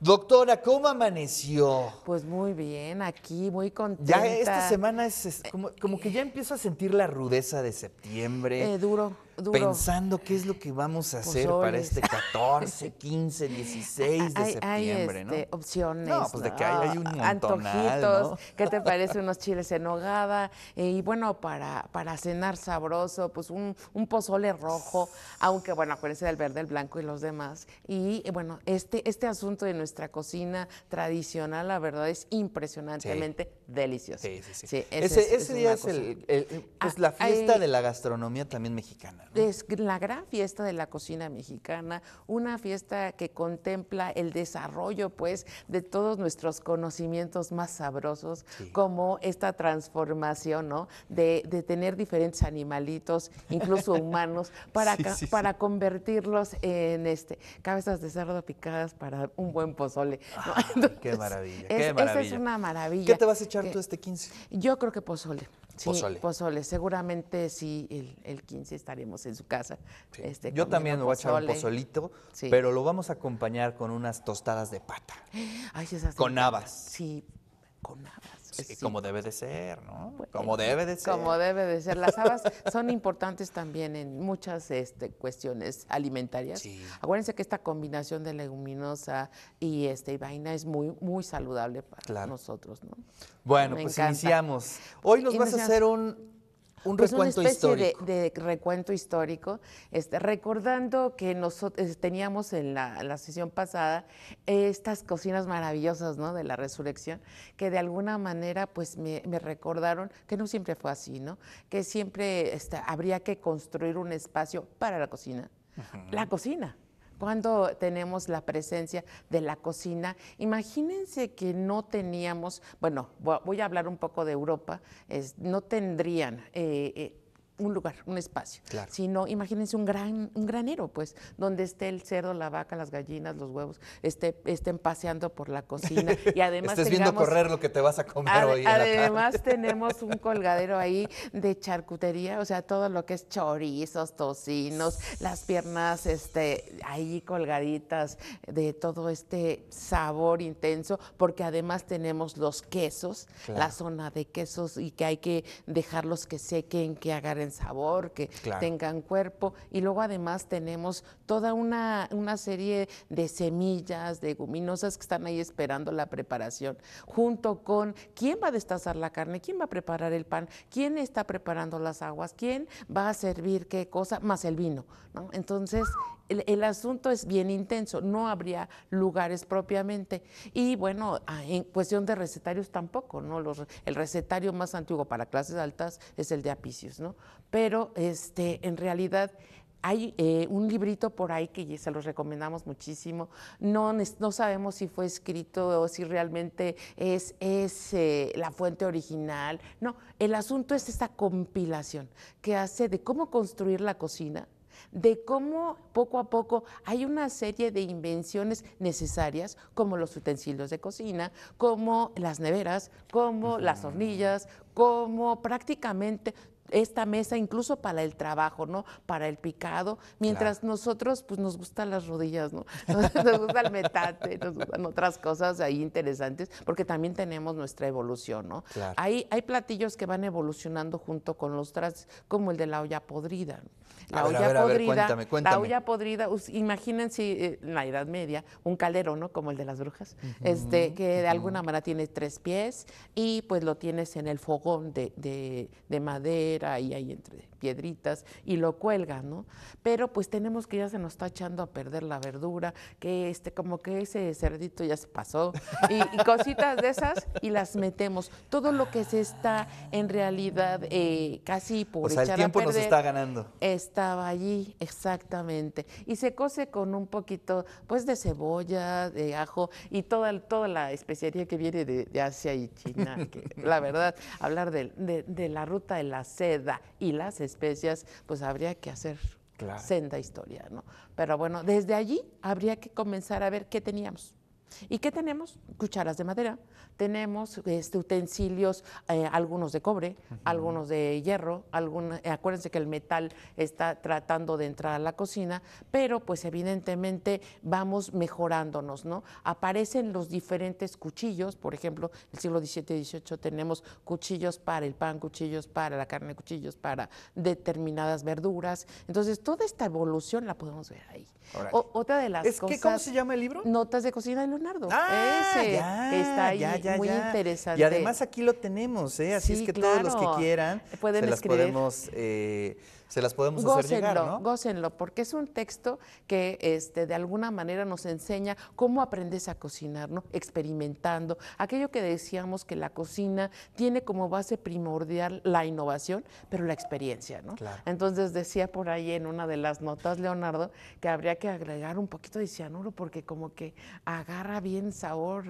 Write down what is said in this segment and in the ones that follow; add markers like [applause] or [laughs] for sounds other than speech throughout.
Doctora, ¿cómo amaneció? Pues muy bien, aquí, muy contenta. Ya esta semana es, como, como, que ya empiezo a sentir la rudeza de septiembre. Eh, duro. Pensando qué es lo que vamos a pues hacer para este 14, 15, 16 de septiembre, hay este, opciones. No, pues de que hay, Antojitos, ¿qué te [laughs] parece? Unos chiles en hogada. Eh, y bueno, para, para cenar sabroso, pues un, pozole rojo, aunque bueno, acuérdense del verde, el blanco y los demás. Y eh, bueno, este, este asunto de nuestra cocina tradicional, la verdad, es impresionantemente delicioso. deliciosa. Sí, ese, día es pues ah, la fiesta eh, de la gastronomía también mexicana. Es la gran fiesta de la cocina mexicana, una fiesta que contempla el desarrollo, pues, de todos nuestros conocimientos más sabrosos, como esta transformación, ¿no? De, tener diferentes animalitos, incluso humanos, [laughs] para, para convertirlos en este cabezas de cerdo picadas para un buen pozole. Ah, qué maravilla, Esa es una maravilla. ¿Qué te vas a echar tú este 15? Yo creo que pozole. Sí, pozole. Seguramente sí, el, 15 estaremos en su casa. Este, Yo también me voy a echar un pozolito, pero lo vamos a acompañar con unas tostadas de pata. [gasps] Ay, esas con habas. Sí, con habas como debe de ser, ¿no? Pues, como eh, debe de ser. Como debe de ser. Las habas son importantes también en muchas este, cuestiones alimentarias. Sí. Acuérdense que esta combinación de leguminosa y este vaina es muy muy saludable para nosotros, ¿no? Bueno, pues iniciamos. Hoy nos vas a hacer un un pues, recuento una especie histórico. De, recuento histórico, este, recordando que nosotros teníamos en la, sesión pasada eh, estas cocinas maravillosas ¿no? de la resurrección, que de alguna manera pues me, recordaron que no siempre fue así, ¿no? que siempre este, habría que construir un espacio para la cocina. La cocina, cuando tenemos la presencia de la cocina. Imagínense que no teníamos, bueno, voy a hablar un poco de Europa, es, no tendrían eh, eh un lugar, un espacio, claro. sino imagínense un gran un granero, pues, donde esté el cerdo, la vaca, las gallinas, los huevos, esté, estén paseando por la cocina [laughs] y además estés viendo correr lo que te vas a comer hoy. Además [laughs] tenemos un colgadero ahí de charcutería, o sea, todo lo que es chorizos, tocinos, las piernas, este, ahí colgaditas de todo este sabor intenso, porque además tenemos los quesos, la zona de quesos y que hay que dejarlos que sequen, que agarren sabor, que tengan cuerpo. Y luego además tenemos toda una, serie de semillas, de guminosas que están ahí esperando la preparación, junto con quién va a destazar la carne, quién va a preparar el pan, quién está preparando las aguas, quién va a servir qué cosa, más el vino. ¿no? Entonces, el, asunto es bien intenso, no habría lugares propiamente. Y bueno, ah, en cuestión de recetarios tampoco, ¿no? Los, el recetario más antiguo para clases altas es el de Apicius, ¿no? pero este, en realidad hay eh, un librito por ahí que se los recomendamos muchísimo. No, no sabemos si fue escrito o si realmente es, la fuente original. No, el asunto es esta compilación que hace de cómo construir la cocina de cómo poco a poco hay una serie de invenciones necesarias, como los utensilios de cocina, como las neveras, como las hornillas, como prácticamente esta mesa incluso para el trabajo, ¿no? Para el picado, mientras nosotros pues nos gustan las rodillas, ¿no? [laughs] Nos, gusta el metate, nos gustan otras cosas ahí interesantes, porque también tenemos nuestra evolución, ¿no? Hay, hay platillos que van evolucionando junto con los trastes, como el de la olla podrida. ¿no? La olla podrida. La olla podrida, imagínense eh, en la Edad Media, un caldero, ¿no? Como el de las brujas, este, que de alguna manera tiene tres pies y pues lo tienes en el fogón de, madera y ahí entre piedritas y lo cuelgas, ¿no? Pero pues tenemos que ya se nos está echando a perder la verdura, que este, como que ese cerdito ya se pasó, y, cositas de esas, y las metemos. Todo lo que se está en realidad eh, casi por o sea, el tiempo nos está ganando estaba allí, exactamente. Y se cose con un poquito, pues, de cebolla, de ajo y toda, toda la especiería que viene de, Asia y China. [laughs] Que, la verdad, hablar de, de, la ruta de la seda y las especias, pues habría que hacer senda historia, ¿no? Pero bueno, desde allí habría que comenzar a ver qué teníamos. ¿Y qué tenemos? Cucharas de madera, tenemos este, utensilios, eh, algunos de cobre, algunos de hierro, eh, acuérdense que el metal está tratando de entrar a la cocina, pero pues evidentemente vamos mejorándonos, ¿no? Aparecen los diferentes cuchillos, por ejemplo, el siglo XVII y XVIII tenemos cuchillos para el pan, cuchillos para la carne, cuchillos para determinadas verduras. Entonces, toda esta evolución la podemos ver ahí. otra de las ¿Cómo se llama el libro? Notas de cocina Ah, ese ya, está ahí muy interesante. Y además aquí lo tenemos, ¿eh? así es que todos los que quieran se las podemos eh, se las podemos hacer llegar, ¿no? Gócenlo, porque es un texto que este, de alguna manera nos enseña cómo aprendes a cocinar, ¿no? Experimentando. Aquello que decíamos que la cocina tiene como base primordial la innovación, pero la experiencia, ¿no? Claro. Entonces decía por ahí en una de las notas, Leonardo, que habría que agregar un poquito de cianuro porque como que agarra bien sabor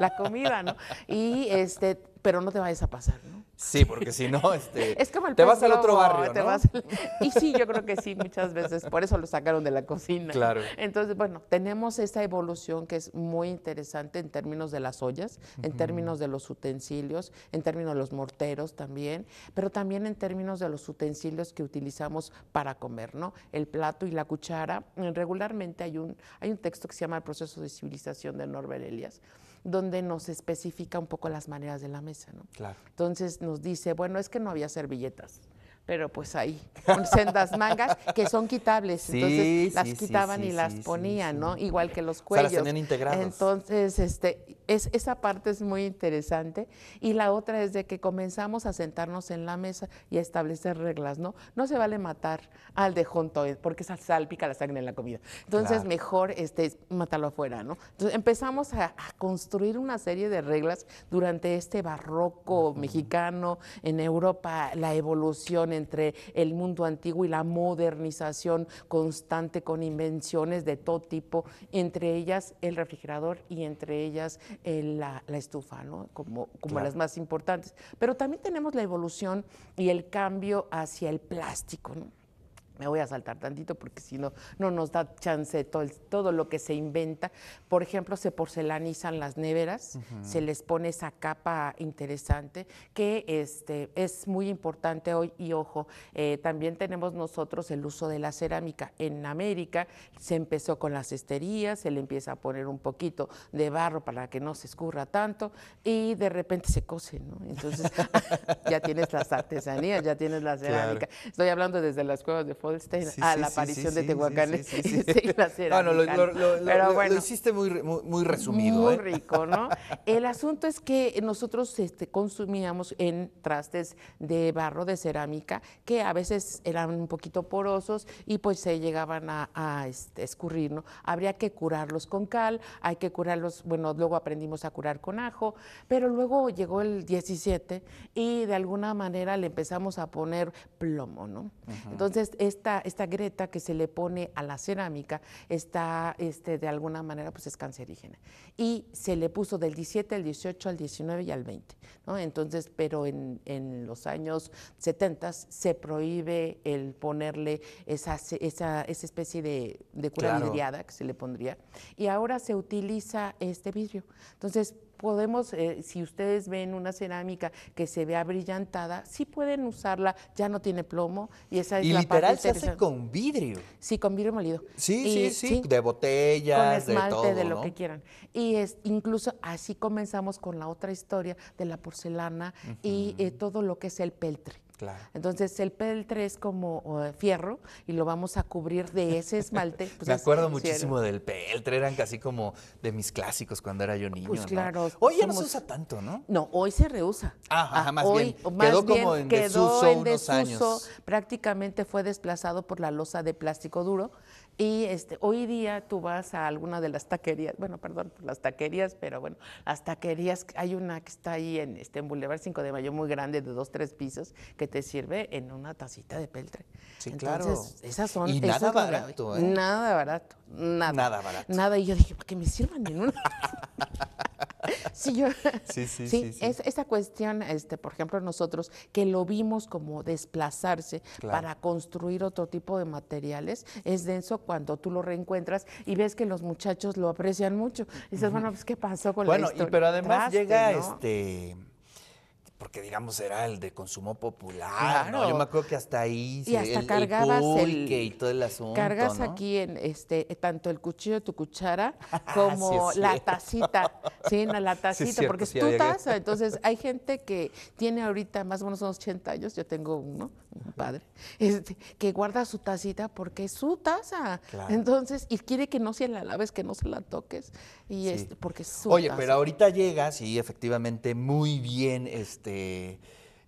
la comida, ¿no? Y este pero no te vayas a pasar, ¿no? Sí, porque si no, este, [laughs] es como te vas al otro barrio, ¿no? [laughs] y sí, yo creo que sí, muchas veces, por eso lo sacaron de la cocina. Claro. Entonces, bueno, tenemos esta evolución que es muy interesante en términos de las ollas, en términos de los utensilios, en términos de los morteros también, pero también en términos de los utensilios que utilizamos para comer, ¿no? El plato y la cuchara. Regularmente hay un, hay un texto que se llama El proceso de civilización de Norbert Elias, donde nos especifica un poco las maneras de la mesa. ¿no? Claro. Entonces nos dice, bueno, es que no había servilletas pero pues ahí, con sendas mangas que son quitables, entonces las quitaban y las ponían, ¿no? Igual que los cuellos. Entonces, este, es, esa parte es muy interesante y la otra es de que comenzamos a sentarnos en la mesa y a establecer reglas, ¿no? No se vale matar al de junto eh, porque esa salpica la sangre en la comida. Entonces, mejor este matarlo afuera, ¿no? Entonces, empezamos a, construir una serie de reglas durante este barroco mexicano en Europa, la evolución entre el mundo antiguo y la modernización constante con invenciones de todo tipo, entre ellas el refrigerador y entre ellas la, estufa, ¿no? como, como las más importantes. Pero también tenemos la evolución y el cambio hacia el plástico. ¿no? me voy a saltar tantito porque si no, no nos da chance todo, todo lo que se inventa. Por ejemplo, se porcelanizan las neveras, se les pone esa capa interesante que este, es muy importante hoy y ojo, eh, también tenemos nosotros el uso de la cerámica. En América se empezó con las esterías, se le empieza a poner un poquito de barro para que no se escurra tanto y de repente se cose, ¿no? Entonces ya tienes las artesanías, ya tienes la cerámica. Estoy hablando desde las cuevas de a la aparición de Tehuacán y [laughs] la Bueno, lo, hiciste muy, resumido. Muy ¿eh? rico, ¿no? [laughs] El asunto es que nosotros este, consumíamos en trastes de barro, de cerámica, que a veces eran un poquito porosos y pues se llegaban a, este, escurrir, ¿no? Habría que curarlos con cal, hay que curarlos, bueno, luego aprendimos a curar con ajo, pero luego llegó el 17 y de alguna manera le empezamos a poner plomo, ¿no? Entonces, es esta, esta greta que se le pone a la cerámica está este, de alguna manera pues es cancerígena. Y se le puso del 17 al 18 al 19 y al 20. Entonces, pero en, los años 70 se prohíbe el ponerle esa, esa, especie de, cura mediada vidriada que se le pondría. Y ahora se utiliza este vidrio. Entonces, podemos, eh, si ustedes ven una cerámica que se vea brillantada, sí pueden usarla, ya no tiene plomo y esa es y literal se hace con vidrio. Sí, con vidrio molido. Sí, sí, sí, de botella, con esmalte, de lo que quieran. Y es, incluso así comenzamos con la otra historia de la porcelana y eh, todo lo que es el peltre. Entonces el peltre es como fierro y lo vamos a cubrir de ese esmalte. Pues, [laughs] Me acuerdo muchísimo del peltre, eran casi como de mis clásicos cuando era yo niño. Pues claro. Hoy ya no se usa tanto, ¿no? No, hoy se reusa ah, ah más bien. quedó como en desuso unos años. Prácticamente fue desplazado por la losa de plástico duro y este, hoy día tú vas a alguna de las taquerías, bueno, perdón por las taquerías, pero bueno, las taquerías, hay una que está ahí en, este, en Boulevard 5 de Mayo muy grande, de dos, tres pisos, que te sirve en una tacita de peltre. Sí, claro. Esas son. Y nada barato, ¿eh? Nada barato, nada. Nada barato. Nada, y yo dije, para que me sirvan en una. [laughs] [laughs] Sí, Es, esa cuestión, este, por ejemplo, nosotros que lo vimos como desplazarse para construir otro tipo de materiales, es denso cuando tú lo reencuentras y ves que los muchachos lo aprecian mucho. dices, bueno, pues, ¿qué pasó con la historia? Bueno, pero además llega este porque digamos era el de consumo popular, ¿no? Yo me acuerdo que hasta ahí y cargabas el pulque y todo el asunto. Cargas aquí en este tanto el cuchillo de tu cuchara [laughs] ah, como la tacita, sí, la [laughs] tacita, porque es tu taza. Entonces hay gente que tiene ahorita más o menos unos 80 años, yo tengo uno, padre, este, que guarda su tacita porque es su taza. Entonces, y quiere que no se la laves, que no se la toques, y este, porque es su Oye, pero ahorita llegas y efectivamente muy bien, este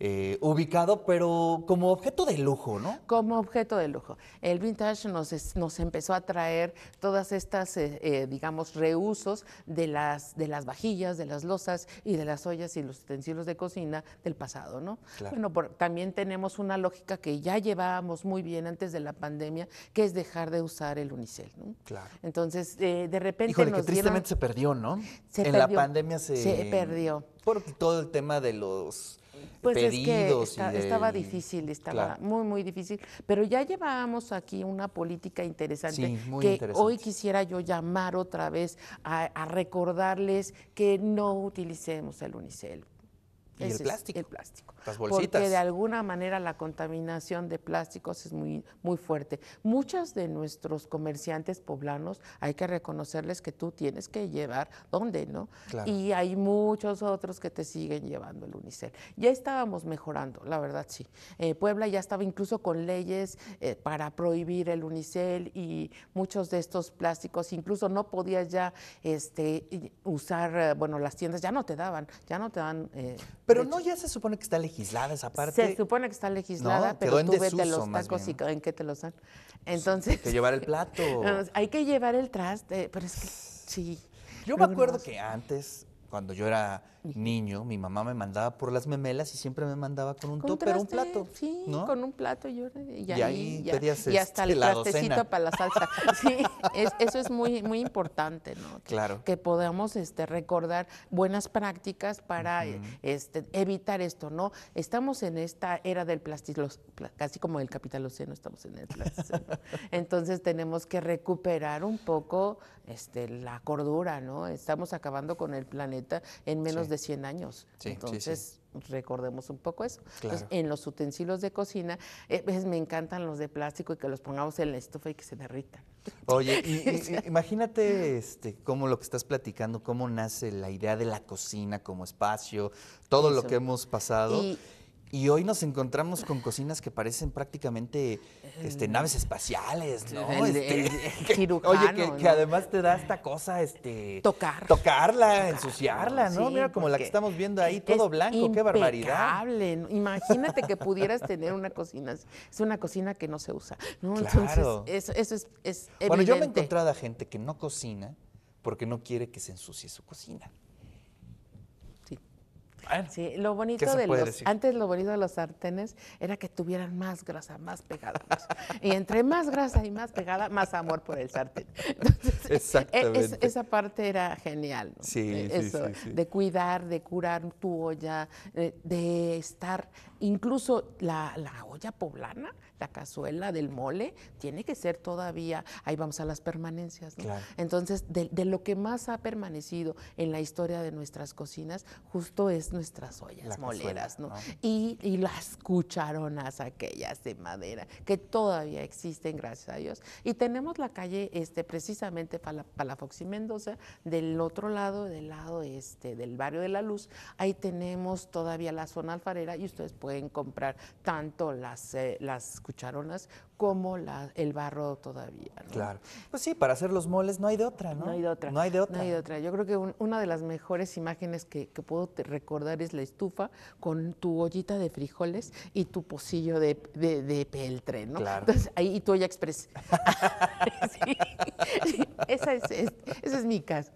eh, ubicado, pero como objeto de lujo, ¿no? Como objeto de lujo. El vintage nos, nos empezó a traer todas estas, eh, eh, digamos, reusos de las, de las vajillas, de las losas y de las ollas y los utensilios de cocina del pasado, ¿no? Claro. Bueno, también tenemos una lógica que ya llevábamos muy bien antes de la pandemia, que es dejar de usar el unicel, ¿no? Claro. Entonces, de repente Híjole, nos que tristemente se perdió, ¿no? Se en la pandemia se... Se perdió. Por todo el tema de los pues Es que estaba difícil, estaba muy, muy difícil. Pero ya llevábamos aquí una política interesante que hoy quisiera yo llamar otra vez a, recordarles que no utilicemos el unicel. el plástico. Porque de alguna manera la contaminación de plásticos es muy, muy fuerte. Muchos de nuestros comerciantes poblanos, hay que reconocerles que tú tienes que llevar dónde, ¿no? Y hay muchos otros que te siguen llevando el unicel. Ya estábamos mejorando, la verdad sí. Eh, Puebla ya estaba incluso con leyes eh, para prohibir el unicel y muchos de estos plásticos, incluso no podías ya este, usar, eh, bueno, las tiendas ya no te daban, ya no te dan... Pero no ya se supone que está legislado legislada esa parte. Se supone que está legislada, pero tú vete los tacos y en qué te los dan. Entonces. Hay que llevar el plato. [laughs] hay que llevar el traste, pero es que sí. Yo me acuerdo que antes, cuando yo era niño, mi mamá me mandaba por las memelas y siempre me mandaba con un pero un plato. Sí, con un plato, y, ahí, hasta este, el platecito para la salsa. [laughs] eso es muy, muy importante, ¿no? Que, claro. Que podamos este, recordar buenas prácticas para este, evitar esto, ¿no? Estamos en esta era del plástico, casi como el capital océano estamos en el plástico. [laughs] Entonces tenemos que recuperar un poco la cordura, ¿no? Estamos acabando con el planeta en menos de de 100 años. Entonces, recordemos un poco eso. en los utensilios de cocina, a eh, veces pues, me encantan los de plástico y que los pongamos en la estufa y que se derritan. Oye, [laughs] imagínate este, cómo lo que estás platicando, cómo nace la idea de la cocina como espacio, todo lo que hemos pasado. Y, y hoy nos encontramos con cocinas que parecen prácticamente este, naves espaciales, ¿no? El, este, [laughs] oye, que, además te da esta cosa, este. Tocar. Tocarla, ensuciarla, ¿no? Mira, como la que estamos viendo ahí, e-, todo blanco, qué barbaridad. Imagínate que pudieras tener una cocina. Es una cocina que no se usa. Claro. Entonces, eso, es, es Bueno, yo me he encontrado a gente que no cocina porque no quiere que se ensucie su cocina sí, lo bonito de los antes lo bonito de los sartenes era que tuvieran más grasa, más pegada. y entre más grasa y más pegada, más amor por el sartén. E, Exactamente. esa parte era genial. E, sí, Eso, de cuidar, de curar tu olla, eh, de estar incluso la, la olla poblana, la cazuela del mole, tiene que ser todavía, ahí vamos a las permanencias, Entonces, de lo que más ha permanecido en la historia de nuestras cocinas, justo es nuestras ollas moleras, ¿no? Y, las cucharonas aquellas de madera que todavía existen, gracias a Dios. Y tenemos la calle este, precisamente para la, Mendoza, del otro lado, del lado este, del barrio de la Luz, ahí tenemos todavía la zona alfarera y ustedes pueden comprar tanto las, eh, las cucharonas como la, el barro todavía. ¿no? Claro. Pues sí, para hacer los moles no hay de otra, ¿no? No hay de otra. No hay de otra. No hay de otra. Yo creo que una de las mejores imágenes que, que puedo recordar es la estufa con tu ollita de frijoles y tu pocillo de, de, peltre, ¿no? Claro. Entonces, ahí y tu olla express. [laughs] sí, esa, es, esa es mi casa.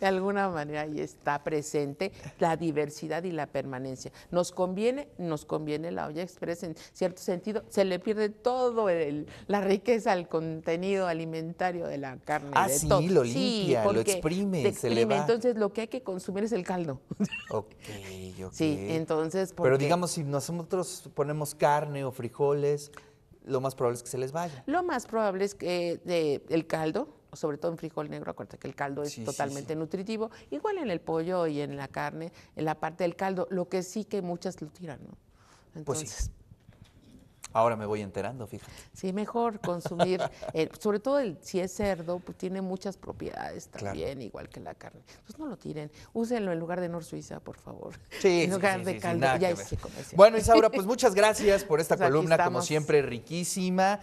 De alguna manera ahí está presente la diversidad y la permanencia. Nos conviene, nos conviene la olla express en cierto sentido. Se le pierde todo el, la riqueza, el contenido alimentario de la carne. Ah, sí, lo limpia, lo exprime, se le va. Entonces lo que hay que consumir es el caldo. [laughs] Ok, Sí, entonces... Pero digamos, si nosotros ponemos carne o frijoles, lo más probable es que se les vaya. Lo más probable es que de, eh, el caldo, sobre todo en frijol negro, acuérdate que el caldo es totalmente nutritivo, igual en el pollo y en la carne, en la parte del caldo, lo que sí que muchas lo tiran, ¿no? Pues entonces, pues Ahora me voy enterando, fíjate. Sí, mejor consumir, [laughs] eh, sobre todo el, si es cerdo, pues tiene muchas propiedades también, igual que la carne. Entonces pues no lo tiren, úsenlo en lugar de Nor Suiza, por favor. Sí, [laughs] en lugar sí, de sí, caldo. Ya, ya. bueno, Isaura, pues muchas gracias por [laughs] esta pues columna, como siempre, riquísima.